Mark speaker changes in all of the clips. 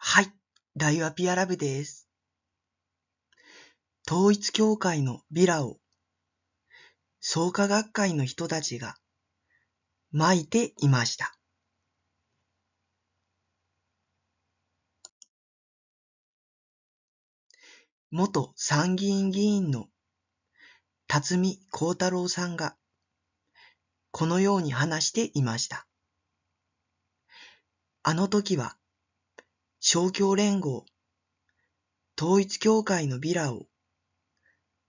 Speaker 1: はい、ライワピアラブです。統一教会のビラを創価学会の人たちが巻いていました。元参議院議員の辰巳幸太郎さんがこのように話していました。あの時は商共連合、統一協会のビラを、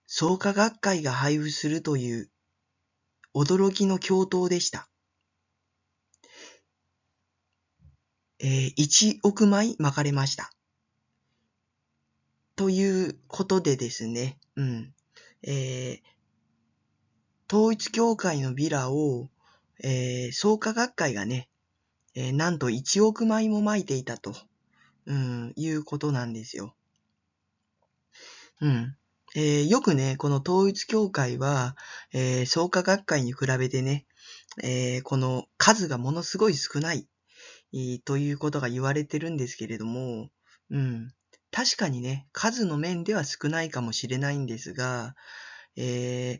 Speaker 1: 創価学会が配布するという驚きの共闘でした。えー、1億枚巻かれました。ということでですね、うん。えー、統一協会のビラを、えー、創価学会がね、えー、なんと1億枚も巻いていたとうん、いうことなんですよ。うん。えー、よくね、この統一教会は、えー、創価学会に比べてね、えー、この数がものすごい少ない、えー、ということが言われてるんですけれども、うん。確かにね、数の面では少ないかもしれないんですが、えー、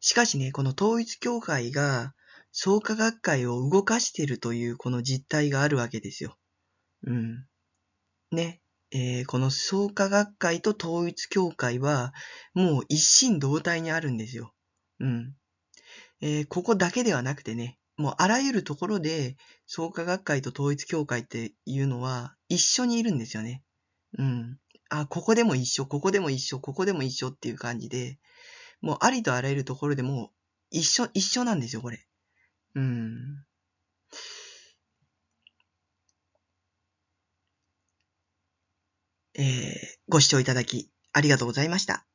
Speaker 1: しかしね、この統一教会が創価学会を動かしているというこの実態があるわけですよ。うん。ね、えー、この創価学会と統一協会は、もう一心同体にあるんですよ。うん。えー、ここだけではなくてね、もうあらゆるところで、創価学会と統一協会っていうのは、一緒にいるんですよね。うん。あ、ここでも一緒、ここでも一緒、ここでも一緒っていう感じで、もうありとあらゆるところでも一緒、一緒なんですよ、これ。うん。えー、ご視聴いただきありがとうございました。